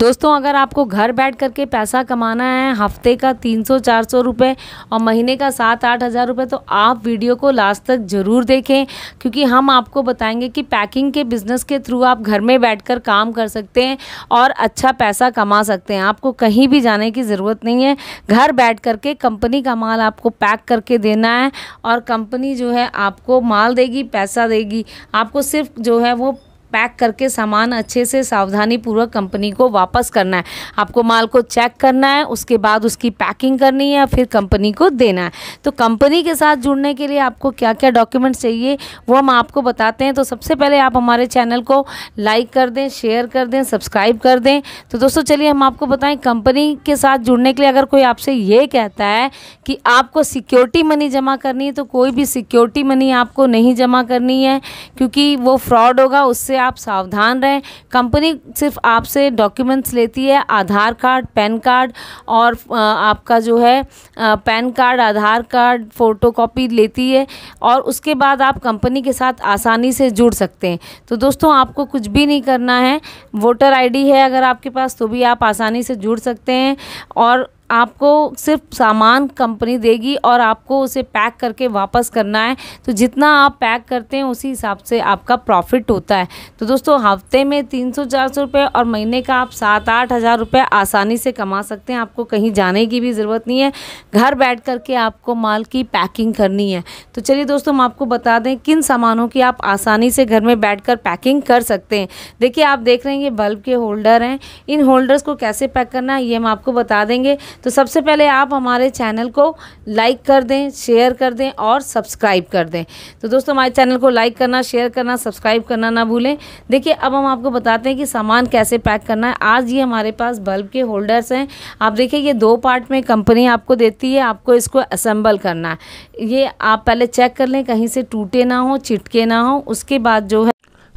दोस्तों अगर आपको घर बैठ करके पैसा कमाना है हफ्ते का तीन सौ चार सौ रुपये और महीने का सात आठ हज़ार रुपये तो आप वीडियो को लास्ट तक ज़रूर देखें क्योंकि हम आपको बताएंगे कि पैकिंग के बिज़नेस के थ्रू आप घर में बैठ कर काम कर सकते हैं और अच्छा पैसा कमा सकते हैं आपको कहीं भी जाने की ज़रूरत नहीं है घर बैठ करके कंपनी का माल आपको पैक करके देना है और कंपनी जो है आपको माल देगी पैसा देगी आपको सिर्फ जो है वो पैक करके सामान अच्छे से सावधानी पूर्वक कंपनी को वापस करना है आपको माल को चेक करना है उसके बाद उसकी पैकिंग करनी है फिर कंपनी को देना है तो कंपनी के साथ जुड़ने के लिए आपको क्या क्या डॉक्यूमेंट्स चाहिए वो हम आपको बताते हैं तो सबसे पहले आप हमारे चैनल को लाइक कर दें शेयर कर दें सब्सक्राइब कर दें तो दोस्तों चलिए हम आपको बताएँ कंपनी के साथ जुड़ने के लिए अगर कोई आपसे ये कहता है कि आपको सिक्योरिटी मनी जमा करनी है तो कोई भी सिक्योरिटी मनी आपको नहीं जमा करनी है क्योंकि वो फ्रॉड होगा उससे आप सावधान रहें कंपनी सिर्फ आपसे डॉक्यूमेंट्स लेती है आधार कार्ड पैन कार्ड और आपका जो है PAN card Aadhaar card photocopy लेती है और उसके बाद आप कंपनी के साथ आसानी से जुड़ सकते हैं तो दोस्तों आपको कुछ भी नहीं करना है वोटर आईडी है अगर आपके पास तो भी आप आसानी से जुड़ सकते हैं और आपको सिर्फ सामान कंपनी देगी और आपको उसे पैक करके वापस करना है तो जितना आप पैक करते हैं उसी हिसाब से आपका प्रॉफिट होता है तो दोस्तों हफ्ते में तीन सौ चार सौ रुपये और महीने का आप सात आठ हज़ार रुपये आसानी से कमा सकते हैं आपको कहीं जाने की भी ज़रूरत नहीं है घर बैठ कर के आपको माल की पैकिंग करनी है तो चलिए दोस्तों हम आपको बता दें किन सामानों की आप आसानी से घर में बैठ कर पैकिंग कर सकते हैं देखिए आप देख रहे हैं ये बल्ब के होल्डर हैं इन होल्डर्स को कैसे पैक करना है ये हम आपको बता देंगे तो सबसे पहले आप हमारे चैनल को लाइक कर दें शेयर कर दें और सब्सक्राइब कर दें तो दोस्तों हमारे चैनल को लाइक करना शेयर करना सब्सक्राइब करना ना भूलें देखिए अब हम आपको बताते हैं कि सामान कैसे पैक करना है आज ये हमारे पास बल्ब के होल्डर्स हैं आप देखिए ये दो पार्ट में कंपनी आपको देती है आपको इसको असम्बल करना है ये आप पहले चेक कर लें कहीं से टूटे ना हो चिटके ना हो उसके बाद जो है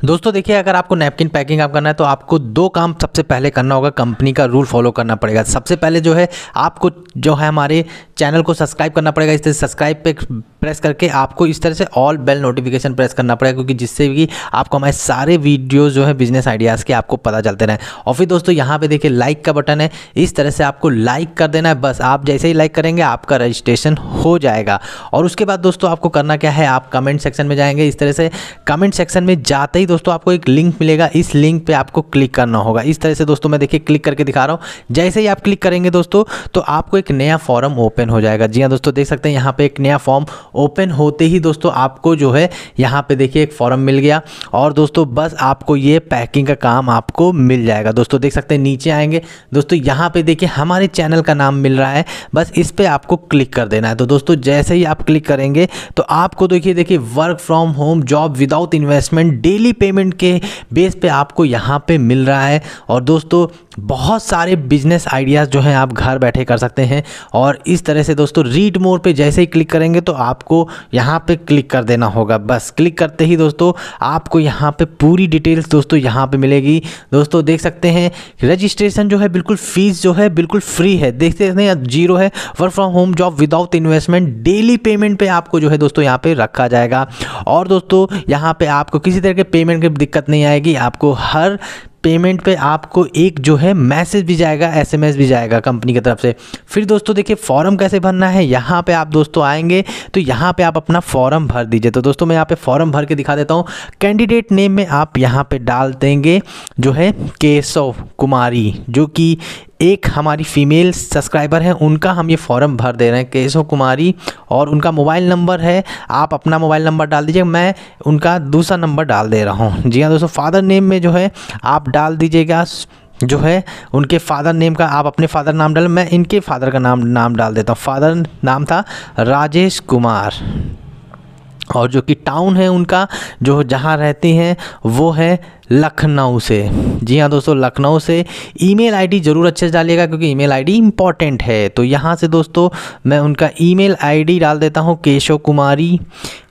दोस्तों देखिए अगर आपको नैपकिन पैकिंग आप करना है तो आपको दो काम सबसे पहले करना होगा कंपनी का रूल फॉलो करना पड़ेगा सबसे पहले जो है आपको जो है हमारे चैनल को सब्सक्राइब करना पड़ेगा इससे सब्सक्राइब पे प्रेस करके आपको इस तरह से ऑल बेल नोटिफिकेशन प्रेस करना पड़ेगा क्योंकि जिससे कि आपको हमारे सारे वीडियो जो है बिजनेस आइडियाज़ के आपको पता चलते रहें और फिर दोस्तों यहाँ पे देखिए लाइक का बटन है इस तरह से आपको लाइक कर देना है बस आप जैसे ही लाइक करेंगे आपका रजिस्ट्रेशन हो जाएगा और उसके बाद दोस्तों आपको करना क्या है आप कमेंट सेक्शन में जाएंगे इस तरह से कमेंट सेक्शन में जाते ही दोस्तों आपको एक लिंक मिलेगा इस लिंक पर आपको क्लिक करना होगा इस तरह से दोस्तों मैं देखिए क्लिक करके दिखा रहा हूँ जैसे ही आप क्लिक करेंगे दोस्तों तो आपको एक नया फॉर्म ओपन हो जाएगा जी हाँ दोस्तों देख सकते हैं यहाँ पर एक नया फॉर्म ओपन होते ही दोस्तों आपको जो है यहाँ पे देखिए एक फॉर्म मिल गया और दोस्तों बस आपको ये पैकिंग का काम आपको मिल जाएगा दोस्तों देख सकते हैं नीचे आएंगे दोस्तों यहाँ पे देखिए हमारे चैनल का नाम मिल रहा है बस इस पर आपको क्लिक कर देना है तो दोस्तों जैसे ही आप क्लिक करेंगे तो आपको देखिए देखिए work from home job without investment daily payment के बेस पर आपको यहाँ पर मिल रहा है और दोस्तों बहुत सारे बिजनेस आइडियाज़ जो हैं आप घर बैठे कर सकते हैं और इस तरह से दोस्तों रीड मोर पे जैसे ही क्लिक करेंगे तो आप आपको यहाँ पे क्लिक कर देना होगा बस क्लिक करते ही दोस्तों आपको यहाँ पे पूरी डिटेल्स दोस्तों यहाँ पे मिलेगी दोस्तों देख सकते हैं रजिस्ट्रेशन जो है बिल्कुल फीस जो है बिल्कुल फ्री है देखते हैं जीरो है work from home job without investment daily payment पे आपको जो है दोस्तों यहाँ पर रखा जाएगा और दोस्तों यहाँ पे आपको किसी तरह के पेमेंट की दिक्कत नहीं आएगी आपको हर पेमेंट पे आपको एक जो है मैसेज भी जाएगा एसएमएस भी जाएगा कंपनी की तरफ से फिर दोस्तों देखिए फॉर्म कैसे भरना है यहाँ पे आप दोस्तों आएंगे तो यहाँ पे आप अपना फॉर्म भर दीजिए तो दोस्तों मैं यहाँ पे फॉर्म भर के दिखा देता हूँ कैंडिडेट नेम में आप यहाँ पे डाल देंगे जो है केशव कुमारी जो कि एक हमारी फ़ीमेल सब्सक्राइबर हैं उनका हम ये फॉर्म भर दे रहे हैं केशव कुमारी और उनका मोबाइल नंबर है आप अपना मोबाइल नंबर डाल दीजिए मैं उनका दूसरा नंबर डाल दे रहा हूँ जी हाँ दोस्तों फादर नेम में जो है आप डाल दीजिएगा जो है उनके फादर नेम का आप अपने फादर नाम डाल मैं इनके फादर का नाम नाम डाल देता हूँ फादर नाम था राजेश कुमार और जो कि टाउन है उनका जो जहाँ रहती हैं वो है लखनऊ से जी हाँ दोस्तों लखनऊ से ईमेल आईडी ज़रूर अच्छे से डालिएगा क्योंकि ईमेल आईडी इम्पॉर्टेंट है तो यहाँ से दोस्तों मैं उनका ईमेल आईडी डाल देता हूँ केशव कुमारी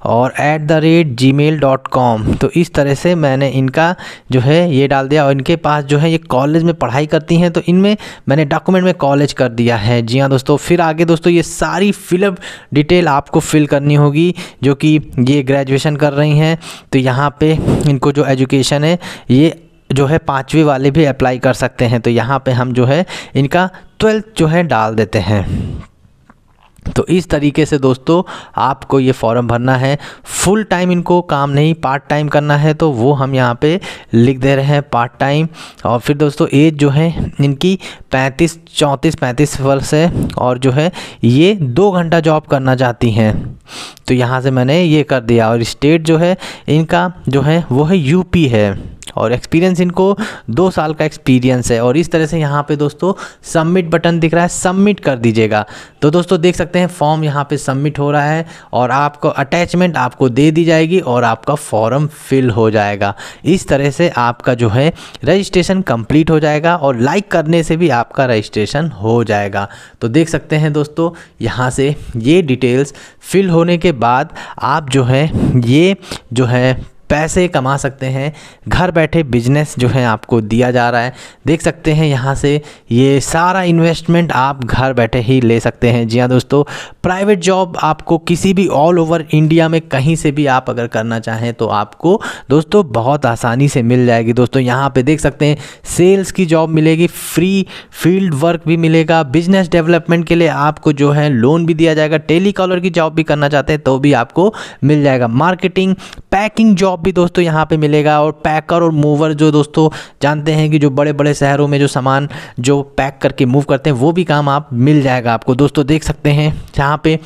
और at the rate Gmail dot com तो इस तरह से मैंने इनका जो है ये डाल दिया और इनके पास जो है ये कॉलेज में पढ़ाई करती हैं तो इनमें मैंने डॉक्यूमेंट में कॉलेज कर दिया है जी हाँ दोस्तों फिर आगे दोस्तों ये सारी फिलअप डिटेल आपको फिल करनी होगी जो कि ये ग्रेजुएशन कर रही हैं तो यहाँ पे इनको जो एजुकेशन है ये जो है पाँचवीं वाले भी अप्लाई कर सकते हैं तो यहाँ पे हम जो है इनका ट्वेल्थ जो है डाल देते हैं तो इस तरीके से दोस्तों आपको ये फॉर्म भरना है फुल टाइम इनको काम नहीं पार्ट टाइम करना है तो वो हम यहाँ पे लिख दे रहे हैं पार्ट टाइम और फिर दोस्तों एज जो है इनकी 35 34 35 वर्ष है और जो है ये दो घंटा जॉब करना चाहती हैं तो यहाँ से मैंने ये कर दिया और स्टेट जो है इनका जो है वो है यूपी है और एक्सपीरियंस इनको दो साल का एक्सपीरियंस है और इस तरह से यहाँ पे दोस्तों सबमिट बटन दिख रहा है सबमिट कर दीजिएगा तो दोस्तों देख सकते हैं फॉर्म यहाँ पे सबमिट हो रहा है और आपको अटैचमेंट आपको दे दी जाएगी और आपका फॉर्म फिल हो जाएगा इस तरह से आपका जो है रजिस्ट्रेशन कंप्लीट हो जाएगा और लाइक करने से भी आपका रजिस्ट्रेशन हो जाएगा तो देख सकते हैं दोस्तों यहाँ से ये डिटेल्स फिल होने के बाद आप जो है ये जो है पैसे कमा सकते हैं घर बैठे बिजनेस जो है आपको दिया जा रहा है देख सकते हैं यहाँ से ये सारा इन्वेस्टमेंट आप घर बैठे ही ले सकते हैं जी हाँ दोस्तों प्राइवेट जॉब आपको किसी भी ऑल ओवर इंडिया में कहीं से भी आप अगर करना चाहें तो आपको दोस्तों बहुत आसानी से मिल जाएगी दोस्तों यहाँ पर देख सकते हैं सेल्स की जॉब मिलेगी फ्री फील्ड वर्क भी मिलेगा बिजनेस डेवलपमेंट के लिए आपको जो है लोन भी दिया जाएगा टेलीकॉलर की जॉब भी करना चाहते हैं तो भी आपको मिल जाएगा मार्केटिंग पैकिंग जॉब जॉब भी दोस्तों यहाँ पे मिलेगा और पैकर और मूवर जो दोस्तों जानते हैं कि जो बड़े बड़े शहरों में जो सामान जो पैक करके मूव करते हैं वो भी काम आप मिल जाएगा आपको दोस्तों देख सकते हैं यहाँ पे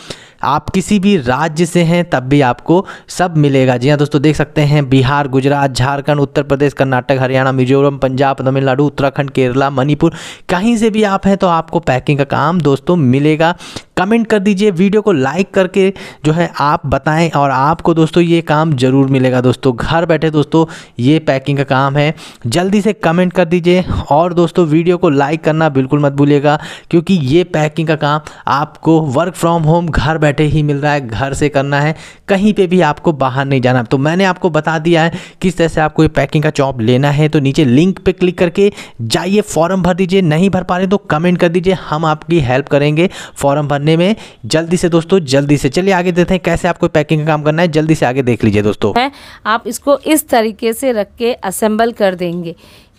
आप किसी भी राज्य से हैं तब भी आपको सब मिलेगा जी हाँ दोस्तों देख सकते हैं बिहार गुजरात झारखंड उत्तर प्रदेश कर्नाटक हरियाणा मिजोरम पंजाब तमिलनाडु उत्तराखंड केरला मणिपुर कहीं से भी आप हैं तो आपको पैकिंग का काम दोस्तों मिलेगा कमेंट कर दीजिए वीडियो को लाइक करके जो है आप बताएं और आपको दोस्तों ये काम ज़रूर मिलेगा दोस्तों घर बैठे दोस्तों ये पैकिंग का काम है जल्दी से कमेंट कर दीजिए और दोस्तों वीडियो को लाइक करना बिल्कुल मत भूलिएगा क्योंकि ये पैकिंग का काम आपको वर्क फ्रॉम होम घर बैठे बैठे ही मिल रहा है घर से करना है कहीं पे भी आपको बाहर नहीं जाना तो मैंने आपको बता दिया है किस तरह से आपको ये पैकिंग का चॉप लेना है तो नीचे लिंक पे क्लिक करके जाइए फॉर्म भर दीजिए नहीं भर पा रहे तो कमेंट कर दीजिए हम आपकी हेल्प करेंगे फॉर्म भरने में जल्दी से दोस्तों जल्दी से चलिए आगे देते हैं कैसे आपको पैकिंग का काम करना है जल्दी से आगे देख लीजिए दोस्तों आप इसको इस तरीके से रख के असेंबल कर देंगे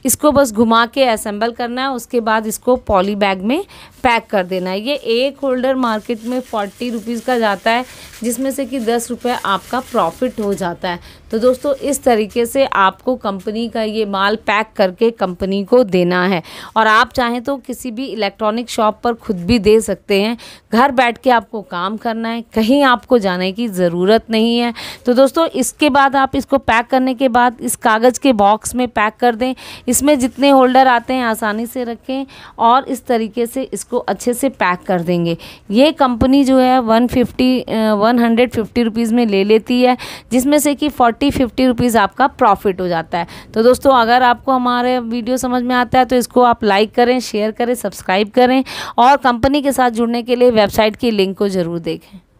इसको बस घुमा के असेंबल करना है उसके बाद इसको पॉली बैग में पैक कर देना है ये एक होल्डर मार्केट में फोर्टी रुपीज़ का जाता है जिसमें से कि दस रुपये आपका प्रॉफिट हो जाता है तो दोस्तों इस तरीके से आपको कंपनी का ये माल पैक करके कंपनी को देना है और आप चाहें तो किसी भी इलेक्ट्रॉनिक शॉप पर खुद भी दे सकते हैं घर बैठ के आपको काम करना है कहीं आपको जाने की ज़रूरत नहीं है तो दोस्तों इसके बाद आप इसको पैक करने के बाद इस कागज़ के बॉक्स में पैक कर दें इसमें जितने होल्डर आते हैं आसानी से रखें और इस तरीके से इसको इसको अच्छे से पैक कर देंगे ये कंपनी जो है one fifty one hundred fifty rupees में ले लेती है जिसमें से कि फोर्टी फिफ्टी रुपीज़ आपका प्रॉफिट हो जाता है तो दोस्तों अगर आपको हमारे वीडियो समझ में आता है तो इसको आप लाइक करें शेयर करें सब्सक्राइब करें और कंपनी के साथ जुड़ने के लिए वेबसाइट की लिंक को ज़रूर देखें